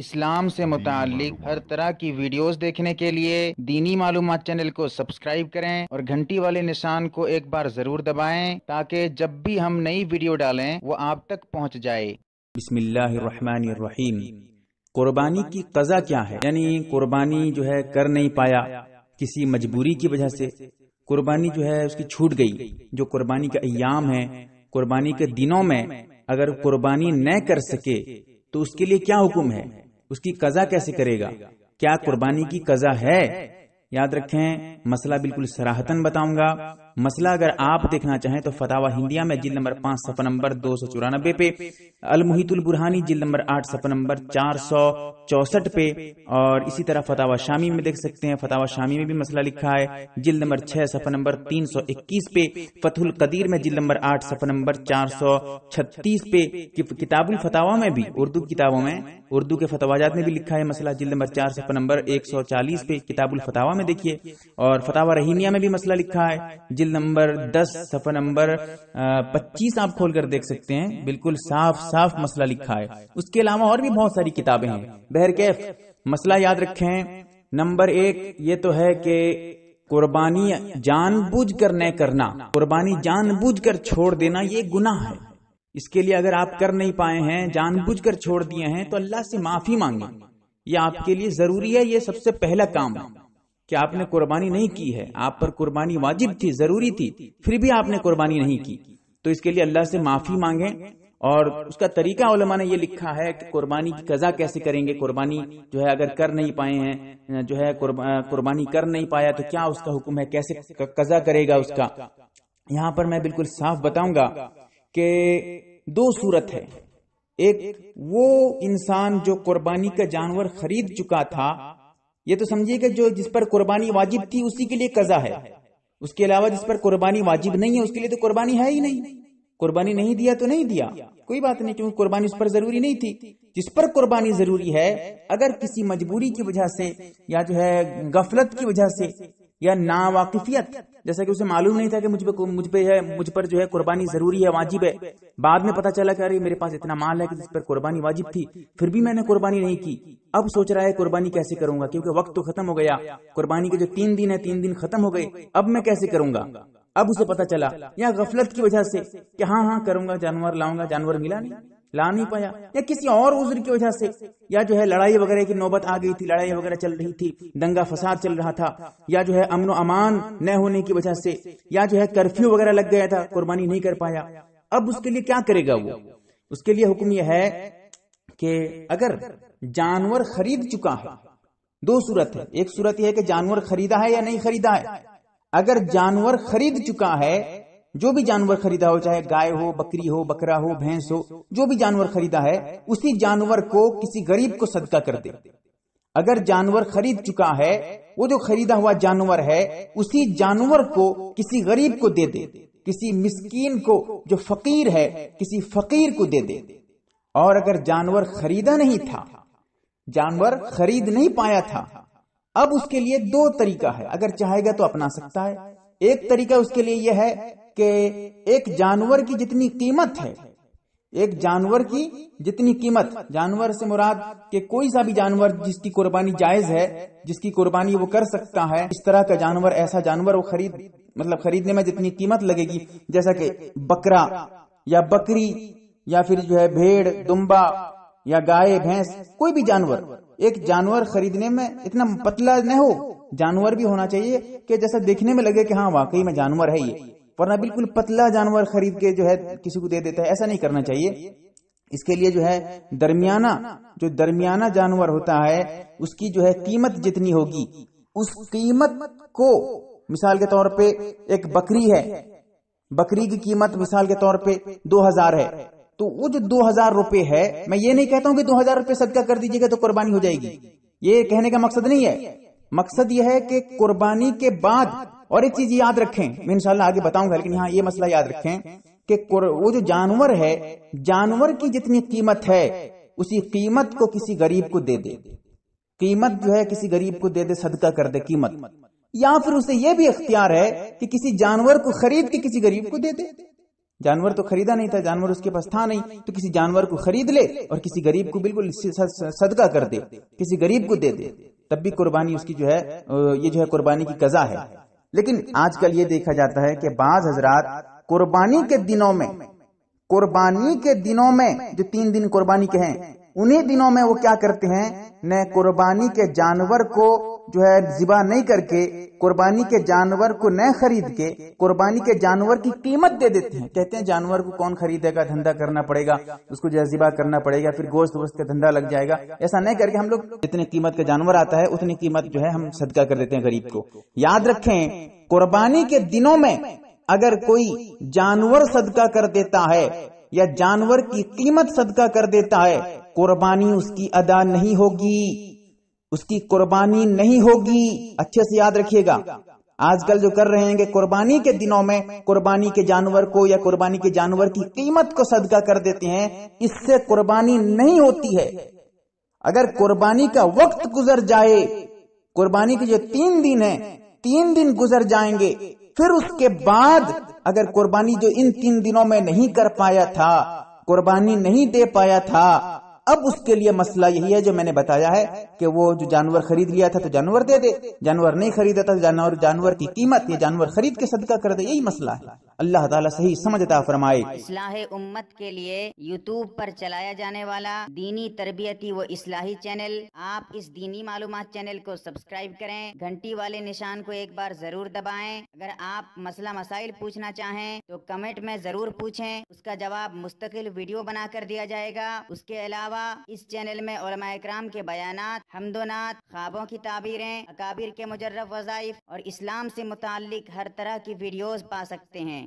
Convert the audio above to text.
اسلام سے متعلق ہر طرح کی ویڈیوز دیکھنے کے لیے دینی معلومات چینل کو سبسکرائب کریں اور گھنٹی والے نشان کو ایک بار ضرور دبائیں تاکہ جب بھی ہم نئی ویڈیو ڈالیں وہ آپ تک پہنچ جائے بسم اللہ الرحمن الرحیم قربانی کی قضا کیا ہے یعنی قربانی جو ہے کر نہیں پایا کسی مجبوری کی وجہ سے قربانی جو ہے اس کی چھوٹ گئی جو قربانی کا ایام ہے قربانی کے دنوں میں اگر قربانی نہ کر سکے تو اس کے لیے کیا حکم ہے اس کی قزا کیسے کرے گا کیا قربانی کی قزا ہے یاد رکھیں مسئلہ بالکل سراہتن بتاؤں گا مسئلہ اگر آپ دیکھنا چاہیں تو فتح ہندیہ میں جل نمبر پانچ سفر نمبر دو سو چورانبے پہ المحیط نمبر نمبر آٹھ چار سو چوسٹھ پہ اور اسی طرح فتح میں دیکھ سکتے ہیں شامی میں بھی مسئلہ لکھا ہے نمبر نمبر تین سو اکیس پہ فتح القدیر میں جل نمبر آٹھ سفر نمبر چار سو چھتیس پہ کتاب الفتوا میں بھی اردو کتابوں میں اردو کے فتوا جات میں بھی لکھا ہے مسئلہ جلد نمبر چار سفر نمبر ایک سو چالیس پہ کتاب الفتاوہ میں دیکھیے اور فتح رحیمیہ میں بھی مسئلہ لکھا ہے نمبر دس صفحہ نمبر پچیس آپ کھول کر دیکھ سکتے ہیں بالکل صاف صاف مسئلہ لکھا ہے اس کے علاوہ اور بھی بہت ساری کتابیں ہیں بہرکیف مسئلہ یاد رکھیں نمبر ایک یہ تو ہے کہ قربانی جان بوجھ کر نہ کرنا قربانی جان بوجھ کر چھوڑ دینا یہ گناہ ہے اس کے لیے اگر آپ کر نہیں پائے ہیں جان بوجھ کر چھوڑ دیے ہیں تو اللہ سے معافی مانگیں یہ آپ کے لیے ضروری ہے یہ سب سے پہلا کام ہے کہ آپ نے قربانی نہیں کی ہے آپ پر قربانی واجب تھی ضروری تھی پھر بھی آپ نے قربانی نہیں کی تو اس کے لیے اللہ سے معافی مانگیں اور اس کا طریقہ علماء نے یہ لکھا ہے کہ قربانی کی قزا کیسے کریں گے قربانی جو ہے اگر کر نہیں پائے ہیں جو ہے قربانی کر نہیں پایا تو کیا اس کا حکم ہے کیسے قزا کرے گا اس کا یہاں پر میں بالکل صاف بتاؤں گا کہ دو صورت ہے ایک وہ انسان جو قربانی کا جانور خرید چکا تھا یہ تو سمجھیے قربانی واجب تھی اسی کے لیے قضا ہے اس کے علاوہ جس پر قربانی واجب نہیں ہے اس کے لیے تو قربانی ہے ہی نہیں قربانی نہیں دیا تو نہیں دیا کوئی بات نہیں کیونکہ قربانی اس پر ضروری نہیں تھی جس پر قربانی ضروری ہے اگر کسی مجبوری کی وجہ سے یا جو ہے غفلت کی وجہ سے یا نا واقفیت جیسا کہ اسے معلوم نہیں تھا کہ مجھ پہ مجھ پر جو ہے قربانی ضروری ہے واجب ہے بعد میں پتا چلا کہ ارے میرے پاس اتنا مال ہے کہ جس پر قربانی واجب تھی پھر بھی میں نے قربانی نہیں کی اب سوچ رہا ہے قربانی کیسے کروں گا کیونکہ وقت تو ختم ہو گیا قربانی کے جو تین دن ہے تین دن ختم ہو گئے اب میں کیسے کروں گا اب اسے پتا چلا یا غفلت کی وجہ سے کہ ہاں ہاں کروں گا جانور لاؤں گا جانور ملا نہیں لا نہیں پایا یا کسی اور عذر کی وجہ سے یا جو ہے لڑائی وغیرہ کی نوبت آ گئی تھی لڑائی وغیرہ چل رہی تھی دنگا فساد چل رہا تھا یا جو ہے امن و امان نہ ہونے کی وجہ سے یا جو ہے کرفیو وغیرہ لگ گیا تھا قربانی نہیں کر پایا اب اس کے لیے کیا کرے گا وہ اس کے لیے حکم یہ ہے کہ اگر جانور خرید چکا ہے دو صورت ہے ایک صورت یہ ہے کہ جانور خریدا ہے یا نہیں خریدا ہے اگر جانور خرید چکا ہے جو بھی جانور خریدا ہو چاہے گائے ہو بکری ہو بکرا ہو بھینس ہو جو بھی جانور خریدا ہے اسی جانور کو کو کسی غریب صدقہ کر دے اگر جانور خرید چکا ہے وہ جو خریدا ہوا جانور ہے اسی جانور کو کسی غریب کو دے دے کسی مسکین کو جو فقیر ہے کسی فقیر کو دے دے اور اگر جانور خریدا نہیں تھا جانور خرید نہیں پایا تھا اب اس کے لیے دو طریقہ ہے اگر چاہے گا تو اپنا سکتا ہے ایک طریقہ اس کے لیے یہ ہے کہ ایک جانور کی جتنی قیمت ہے ایک جانور کی جتنی قیمت جانور سے مراد کہ کوئی سا بھی جانور جس کی قربانی جائز ہے جس کی قربانی وہ کر سکتا ہے اس طرح کا جانور ایسا جانور وہ خرید مطلب خریدنے میں جتنی قیمت لگے گی جیسا کہ بکرا یا بکری یا پھر جو ہے بھیڑ دمبا یا گائے بھینس کوئی بھی جانور ایک جانور خریدنے میں اتنا پتلا نہ ہو جانور بھی ہونا چاہیے کہ جیسا دیکھنے میں لگے کہ ہاں واقعی میں جانور ہے یہ ورنہ بالکل پتلا جانور خرید کے جو ہے کسی کو دے دیتا ہے ایسا نہیں کرنا چاہیے اس کے لیے جو ہے درمیانہ جو درمیانہ جانور ہوتا ہے اس کی جو ہے قیمت جتنی ہوگی اس قیمت کو مثال کے طور پہ ایک بکری ہے بکری کی قیمت مثال کے طور پہ دو ہزار ہے تو وہ جو دو ہزار روپے ہے میں یہ نہیں کہتا ہوں کہ دو ہزار روپے صدقہ کر دیجیے گا تو قربانی ہو جائے گی یہ کہنے کا مقصد نہیں ہے مقصد یہ ہے کہ قربانی کے بعد اور ایک چیز یاد رکھیں میں انشاءاللہ آگے بتاؤں گا لیکن یہاں یہ مسئلہ یاد رکھیں کہ وہ جو جانور ہے جانور کی جتنی قیمت ہے اسی قیمت کو کسی غریب کو دے دے قیمت جو ہے کسی غریب کو دے دے دے صدقہ کر قیمت یا پھر اسے یہ بھی اختیار ہے کہ کسی جانور کو خرید کے کسی غریب کو دے دے جانور تو خریدا نہیں تھا جانور اس کے پاس تھا نہیں تو کسی جانور کو خرید لے اور کسی غریب کو بالکل صدقہ کر دے کسی غریب کو دے دے تب بھی قربانی اس کی جو ہے یہ جو ہے قربانی کی قزا ہے لیکن آج کل یہ دیکھا جاتا ہے کہ بعض حضرات قربانی کے دنوں میں قربانی کے دنوں میں جو تین دن قربانی کے ہیں انہیں دنوں میں وہ کیا کرتے ہیں نئے قربانی کے جانور کو جو ہے ذبح نہیں کر کے قربانی کے جانور کو نہ خرید کے قربانی کے جانور کی قیمت دے دیتے ہیں کہتے ہیں جانور کو کون خریدے گا دھندا کرنا پڑے گا اس کو جو ہے ذبح کرنا پڑے گا پھر گوشت ووشت کا دھندا لگ جائے گا ایسا نہیں کر کے ہم لوگ جتنے قیمت کے جانور آتا ہے اتنی قیمت جو ہے ہم صدقہ کر دیتے ہیں غریب کو یاد رکھیں قربانی کے دنوں میں اگر کوئی جانور صدقہ کر دیتا ہے یا جانور کی قیمت صدقہ کر دیتا ہے قربانی اس کی ادا نہیں ہوگی اس کی قربانی نہیں ہوگی اچھے سے یاد رکھیے گا آج کل جو کر رہے ہیں کہ قربانی کے دنوں میں قربانی کے جانور کو یا قربانی کے جانور کی قیمت کو صدقہ کر دیتے ہیں اس سے قربانی نہیں ہوتی ہے اگر قربانی کا وقت گزر جائے قربانی کے جو تین دن ہیں تین دن گزر جائیں گے پھر اس کے بعد اگر قربانی جو ان تین دنوں میں نہیں کر پایا تھا قربانی نہیں دے پایا تھا اب اس کے لیے مسئلہ یہی ہے جو میں نے بتایا ہے کہ وہ جو جانور خرید لیا تھا تو جانور دے دے جانور نہیں خریدا تھا جانور کی قیمت یہ جانور خرید کے صدقہ کر دے یہی مسئلہ ہے اللہ تعالیٰ صحیح سمجھتا فرمائے اصلاح امت کے لیے یوٹیوب پر چلایا جانے والا دینی تربیتی و اصلاحی چینل آپ اس دینی معلومات چینل کو سبسکرائب کریں گھنٹی والے نشان کو ایک بار ضرور دبائیں اگر آپ مسئلہ مسائل پوچھنا چاہیں تو کمنٹ میں ضرور پوچھیں اس کا جواب مستقل ویڈیو بنا کر دیا جائے گا اس کے علاوہ اس چینل میں علماء اکرام کے بیانات حمد و نات خوابوں کی تعبیریں اکابر کے مجرب وظائف اور اسلام سے متعلق ہر طرح کی ویڈیوز پا سکتے ہیں